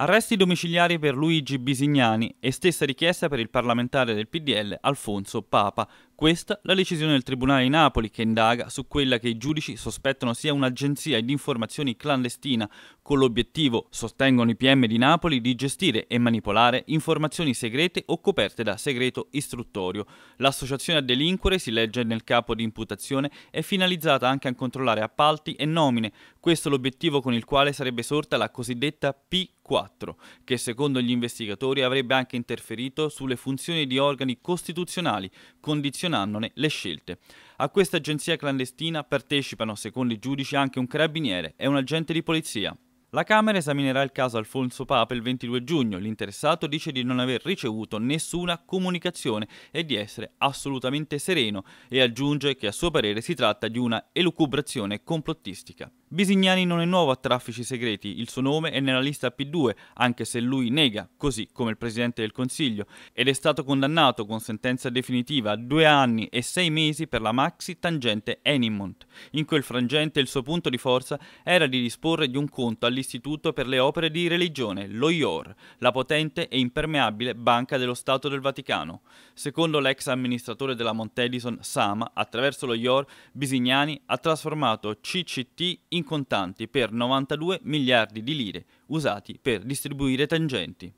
Arresti domiciliari per Luigi Bisignani e stessa richiesta per il parlamentare del PDL Alfonso Papa, questa la decisione del Tribunale di Napoli che indaga su quella che i giudici sospettano sia un'agenzia di informazioni clandestina con l'obiettivo, sostengono i PM di Napoli, di gestire e manipolare informazioni segrete o coperte da segreto istruttorio. L'associazione a delinquere, si legge nel capo di imputazione, è finalizzata anche a controllare appalti e nomine. Questo è l'obiettivo con il quale sarebbe sorta la cosiddetta P4, che secondo gli investigatori avrebbe anche interferito sulle funzioni di organi costituzionali, condizionati condizionandone le scelte. A questa agenzia clandestina partecipano, secondo i giudici, anche un carabiniere e un agente di polizia. La Camera esaminerà il caso Alfonso Papa il 22 giugno. L'interessato dice di non aver ricevuto nessuna comunicazione e di essere assolutamente sereno e aggiunge che a suo parere si tratta di una elucubrazione complottistica. Bisignani non è nuovo a traffici segreti, il suo nome è nella lista P2, anche se lui nega, così come il Presidente del Consiglio, ed è stato condannato con sentenza definitiva a due anni e sei mesi per la maxi tangente Enimont. In quel frangente il suo punto di forza era di disporre di un conto all'Istituto Istituto per le opere di religione, lo IOR, la potente e impermeabile Banca dello Stato del Vaticano. Secondo l'ex amministratore della Montedison, Sama, attraverso lo IOR, Bisignani ha trasformato CCT in contanti per 92 miliardi di lire, usati per distribuire tangenti.